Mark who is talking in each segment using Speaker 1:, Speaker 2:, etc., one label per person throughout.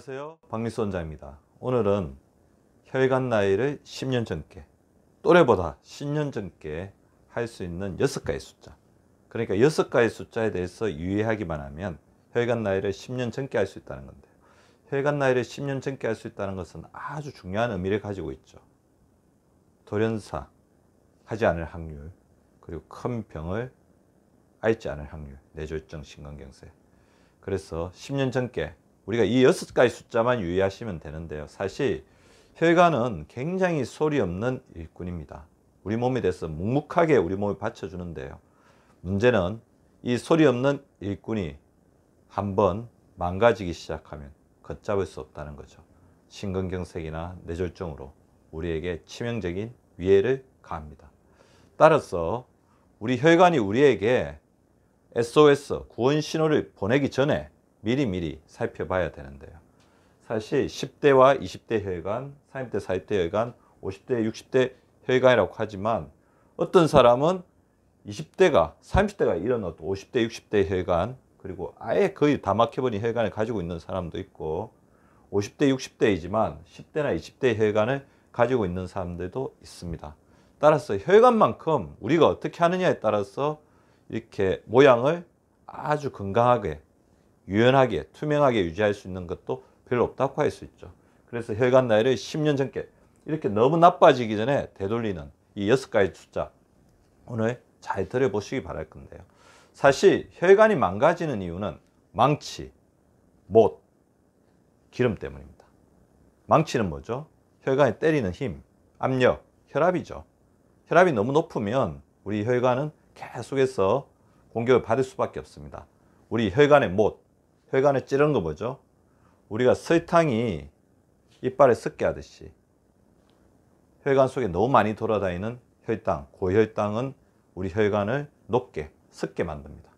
Speaker 1: 안녕하세요. 박리수 원장입니다. 오늘은 혈관 나이를 10년 전께 또래보다 10년 전께 할 수 있는 6가지 숫자. 그러니까 6가지 숫자에 대해서 유의하기만 하면 혈관 나이를 10년 전께 할 수 있다는 건데, 혈관 나이를 10년 전께 할 수 있다는 것은 아주 중요한 의미를 가지고 있죠. 돌연사, 하지 않을 확률, 그리고 큰 병을 앓지 않을 확률, 뇌졸중, 신경경색. 그래서 10년 전께 우리가 이 여섯 가지 숫자만 유의하시면 되는데요. 사실 혈관은 굉장히 소리 없는 일꾼입니다. 우리 몸에 대해서 묵묵하게 우리 몸을 받쳐주는데요. 문제는 이 소리 없는 일꾼이 한 번 망가지기 시작하면 걷잡을 수 없다는 거죠. 심근경색이나 뇌졸중으로 우리에게 치명적인 위해를 가합니다. 따라서 우리 혈관이 우리에게 SOS 구원 신호를 보내기 전에 미리미리 살펴봐야 되는데요. 사실 10대와 20대 혈관, 30대, 40대 혈관, 50대, 60대 혈관이라고 하지만 어떤 사람은 20대가, 30대가 일어나도 50대, 60대 혈관 그리고 아예 거의 다 막혀버린 혈관을 가지고 있는 사람도 있고 50대, 60대이지만 10대나 20대 혈관을 가지고 있는 사람들도 있습니다. 따라서 혈관만큼 우리가 어떻게 하느냐에 따라서 이렇게 모양을 아주 건강하게 유연하게 투명하게 유지할 수 있는 것도 별로 없다고 할 수 있죠. 그래서 혈관 나이를 10년 전께 이렇게 너무 나빠지기 전에 되돌리는 이6 가지 숫자 오늘 잘 들여보시기 바랄 건데요. 사실 혈관이 망가지는 이유는 망치, 못, 기름 때문입니다. 망치는 뭐죠? 혈관에 때리는 힘, 압력, 혈압이죠. 혈압이 너무 높으면 우리 혈관은 계속해서 공격을 받을 수밖에 없습니다. 우리 혈관의 못, 혈관에 찌르는 거 뭐죠? 우리가 설탕이 이빨에 섞게 하듯이 혈관 속에 너무 많이 돌아다니는 혈당, 고혈당은 우리 혈관을 높게 섞게 만듭니다.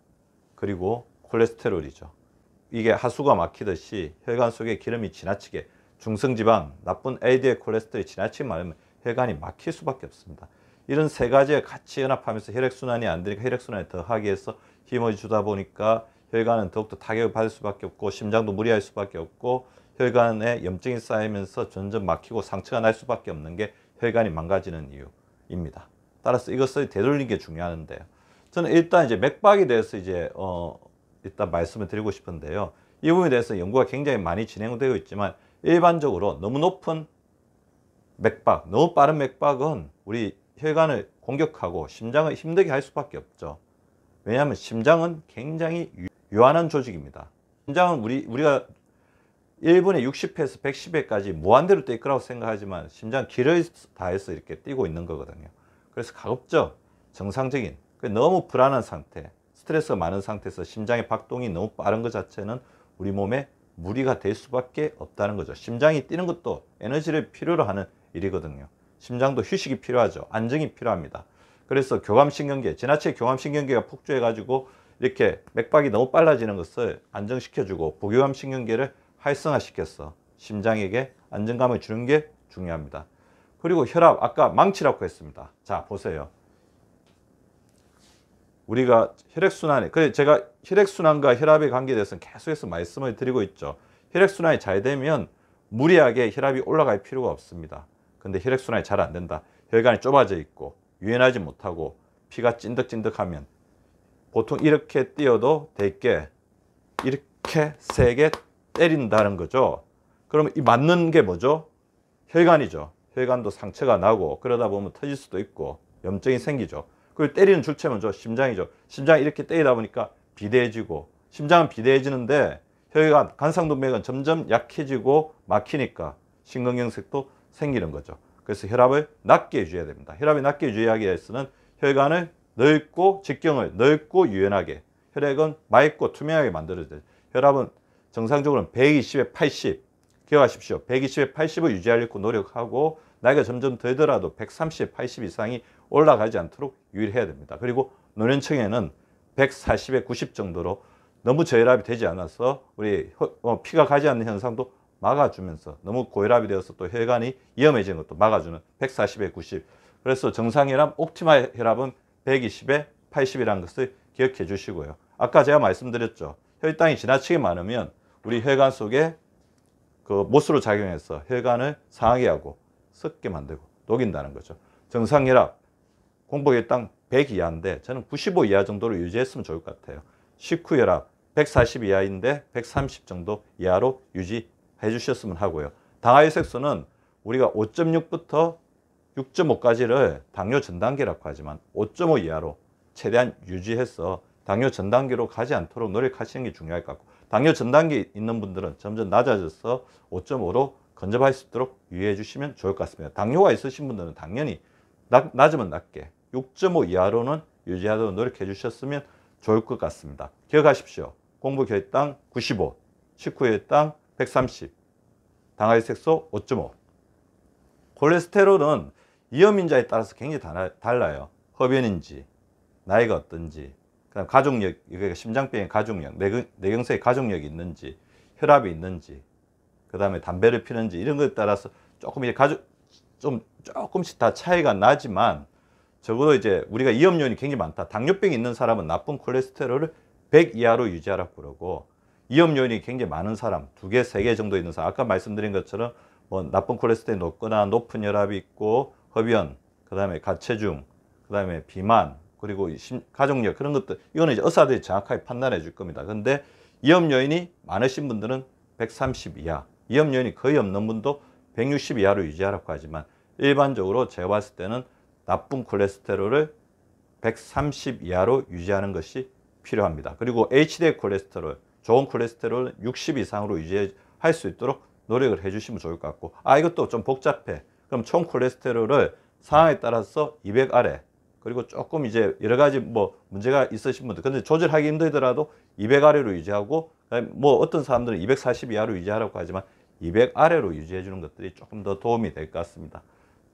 Speaker 1: 그리고 콜레스테롤이죠. 이게 하수가 막히듯이 혈관 속에 기름이 지나치게 중성지방, 나쁜 LDL 콜레스테롤이 지나치게 많으면 혈관이 막힐 수밖에 없습니다. 이런 세 가지에 같이 연합하면서 혈액순환이 안 되니까 혈액순환이 더하게 해서 힘을 주다 보니까 혈관은 더욱더 타격을 받을 수밖에 없고 심장도 무리할 수밖에 없고 혈관에 염증이 쌓이면서 점점 막히고 상처가 날 수밖에 없는 게 혈관이 망가지는 이유입니다. 따라서 이것을 되돌리는 게 중요한데요. 저는 일단 이제 맥박에 대해서 이제 어 일단 말씀을 드리고 싶은데요. 이 부분에 대해서 연구가 굉장히 많이 진행되고 있지만 일반적으로 너무 높은 맥박, 너무 빠른 맥박은 우리 혈관을 공격하고 심장을 힘들게 할 수밖에 없죠. 왜냐하면 심장은 굉장히 요한한 조직입니다. 심장은 우리, 우리가 1분에 60회에서 110회까지 무한대로 뛸 거라고 생각하지만 심장 길을 다해서 이렇게 뛰고 있는 거거든요. 그래서 가급적 정상적인 너무 불안한 상태 스트레스가 많은 상태에서 심장의 박동이 너무 빠른 것 자체는 우리 몸에 무리가 될 수밖에 없다는 거죠. 심장이 뛰는 것도 에너지를 필요로 하는 일이거든요. 심장도 휴식이 필요하죠. 안정이 필요합니다. 그래서 교감신경계, 지나치게 교감신경계가 폭주해가지고 이렇게 맥박이 너무 빨라지는 것을 안정시켜주고 부교감 신경계를 활성화시켜서 심장에게 안정감을 주는 게 중요합니다. 그리고 혈압, 아까 망치라고 했습니다. 자, 보세요. 우리가 혈액순환에, 그 제가 혈액순환과 혈압에 관계돼서는 계속해서 말씀을 드리고 있죠. 혈액순환이 잘 되면 무리하게 혈압이 올라갈 필요가 없습니다. 근데 혈액순환이 잘 안 된다. 혈관이 좁아져 있고 유연하지 못하고 피가 찐득찐득하면 보통 이렇게 띄어도 되게 이렇게 세게 때린다는 거죠. 그러면 이 맞는 게 뭐죠? 혈관이죠. 혈관도 상처가 나고 그러다 보면 터질 수도 있고 염증이 생기죠. 그리고 때리는 주체 먼저 심장이죠. 심장이 이렇게 때리다 보니까 비대해지고 심장은 비대해지는데 혈관, 간상동맥은 점점 약해지고 막히니까 신근경색도 생기는 거죠. 그래서 혈압을 낮게 해줘야 됩니다. 혈압이 낮게 유지하기 위해서는 혈관을 넓고 직경을 넓고 유연하게 혈액은 맑고 투명하게 만들어져요. 혈압은 정상적으로는 120에 80 기억하십시오. 120에 80을 유지하려고 노력하고 나이가 점점 들더라도 130에 80 이상이 올라가지 않도록 유의해야 됩니다. 그리고 노년층에는 140에 90 정도로 너무 저혈압이 되지 않아서 우리 어, 피가 가지 않는 현상도 막아주면서 너무 고혈압이 되어서 또 혈관이 위험해진 것도 막아주는 140에 90 그래서 정상혈압, 옵티마 혈압은 120에 80이라는 것을 기억해 주시고요. 아까 제가 말씀드렸죠. 혈당이 지나치게 많으면 우리 혈관 속에 그못으로 작용해서 혈관을 상하게 하고 썩게 만들고 녹인다는 거죠. 정상 혈압, 공복혈당 100 이하인데 저는 95 이하 정도로 유지했으면 좋을 것 같아요. 식후 혈압 140 이하인데 130 정도 이하로 유지해 주셨으면 하고요. 당화혈색소는 우리가 5.6부터 6.5까지를 당뇨 전단계라고 하지만 5.5 이하로 최대한 유지해서 당뇨 전단계로 가지 않도록 노력하시는 게 중요할 것 같고 당뇨 전단계 있는 분들은 점점 낮아져서 5.5로 건접할 수 있도록 유의해 주시면 좋을 것 같습니다. 당뇨가 있으신 분들은 당연히 낮, 낮으면 낮게 6.5 이하로는 유지하도록 노력해 주셨으면 좋을 것 같습니다. 기억하십시오. 공부 결당 95, 식후의 당 130, 당화의 색소 5.5. 콜레스테롤은 위험인자에 따라서 굉장히 달라요. 흡연인지, 나이가 어떤지, 그다음 가족력, 심장병의 가족력, 뇌경, 뇌경색의 가족력이 있는지, 혈압이 있는지, 그 다음에 담배를 피는지 이런 것에 따라서 조금 이제 가족, 좀 조금씩 다 차이가 나지만 적어도 이제 우리가 위험 요인이 굉장히 많다. 당뇨병이 있는 사람은 나쁜 콜레스테롤을 100 이하로 유지하라고 그러고 위험 요인이 굉장히 많은 사람, 두 개, 세 개 정도 있는 사람, 아까 말씀드린 것처럼 뭐 나쁜 콜레스테롤이 높거나 높은 혈압이 있고 흡연, 그 다음에 가체중, 그 다음에 비만, 그리고 심, 가족력 그런 것들 이거는 이제 의사들이 정확하게 판단해 줄 겁니다. 근데 위험 요인이 많으신 분들은 130 이하, 위험 요인이 거의 없는 분도 160 이하로 유지하라고 하지만 일반적으로 제가 봤을 때는 나쁜 콜레스테롤을 130 이하로 유지하는 것이 필요합니다. 그리고 HDL 콜레스테롤, 좋은 콜레스테롤 60 이상으로 유지할 수 있도록 노력을 해주시면 좋을 것 같고 아 이것도 좀 복잡해 그럼 총 콜레스테롤을 상황에 따라서 200 아래 그리고 조금 이제 여러 가지 뭐 문제가 있으신 분들 근데 조절하기 힘들더라도 200 아래로 유지하고 뭐 어떤 사람들은 240 이하로 유지하라고 하지만 200 아래로 유지해 주는 것들이 조금 더 도움이 될 것 같습니다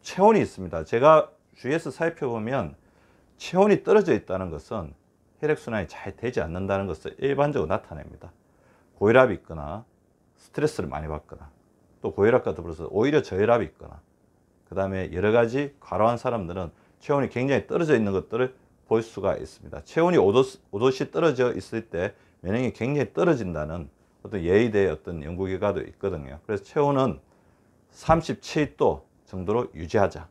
Speaker 1: 체온이 있습니다 제가 주위에서 살펴보면 체온이 떨어져 있다는 것은 혈액순환이 잘 되지 않는다는 것을 일반적으로 나타냅니다 고혈압이 있거나 스트레스를 많이 받거나 또 고혈압과 더불어서 오히려 저혈압이 있거나 그 다음에 여러 가지 과로한 사람들은 체온이 굉장히 떨어져 있는 것들을 볼 수가 있습니다. 체온이 5도, 5도씩 떨어져 있을 때 면역이 굉장히 떨어진다는 어떤 예의대의 어떤 연구 결과도 있거든요. 그래서 체온은 37도 정도로 유지하자.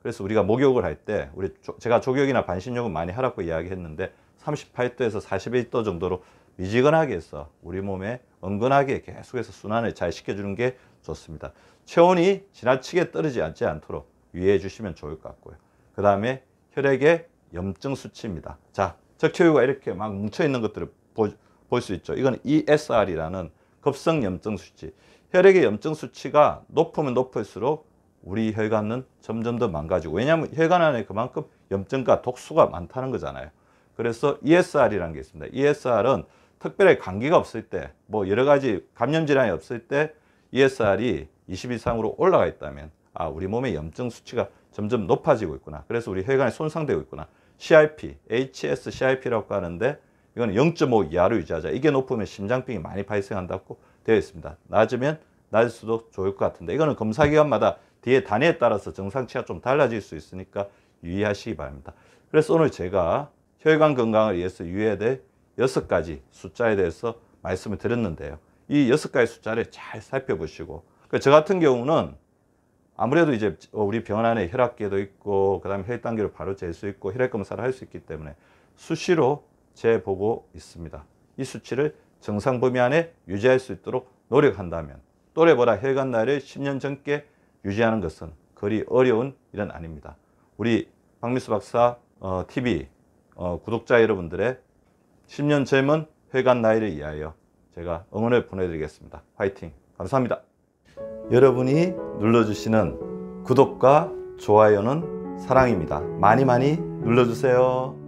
Speaker 1: 그래서 우리가 목욕을 할 때 우리 제가 조격이나 반신욕을 많이 하라고 이야기했는데 38도에서 41도 정도로 미지근하게 해서 우리 몸에 은근하게 계속해서 순환을 잘 시켜주는 게 좋습니다. 체온이 지나치게 떨어지지 않도록 유의해 주시면 좋을 것 같고요. 그 다음에 혈액의 염증 수치입니다. 자, 적혈구가 이렇게 막 뭉쳐있는 것들을 볼 수 있죠. 이건 ESR이라는 급성 염증 수치. 혈액의 염증 수치가 높으면 높을수록 우리 혈관은 점점 더 망가지고 왜냐하면 혈관 안에 그만큼 염증과 독소가 많다는 거잖아요. 그래서 ESR이라는 게 있습니다. ESR은 특별히 감기가 없을 때 뭐 여러 가지 감염 질환이 없을 때 ESR이 20 이상으로 올라가 있다면 아 우리 몸의 염증 수치가 점점 높아지고 있구나 그래서 우리 혈관이 손상되고 있구나 CRP, HSCRP라고 하는데 이건 0.5 이하로 유지하자 이게 높으면 심장병이 많이 발생한다고 되어 있습니다 낮으면 낮을수록 좋을 것 같은데 이거는 검사 기간마다 뒤에 단위에 따라서 정상치가 좀 달라질 수 있으니까 유의하시기 바랍니다 그래서 오늘 제가 혈관 건강을 위해서 유의해야될 여섯 가지 숫자에 대해서 말씀을 드렸는데요. 이 여섯 가지 숫자를 잘 살펴보시고 그러니까 저 같은 경우는 아무래도 이제 어, 우리 병원 안에 혈압계도 있고 그다음에 혈당계로 바로 잴 수 있고 혈액 검사를 할 수 있기 때문에 수시로 재보고 있습니다. 이 수치를 정상 범위 안에 유지할 수 있도록 노력한다면 또래보다 혈관 나이를 10년 전께 유지하는 것은 그리 어려운 일은 아닙니다. 우리 박미수 박사 어, TV 어, 구독자 여러분들의 10년 젊은 회관 나이를 이하여 제가 응원을 보내드리겠습니다. 화이팅! 감사합니다. 여러분이 눌러주시는 구독과 좋아요는 사랑입니다. 많이 많이 눌러주세요.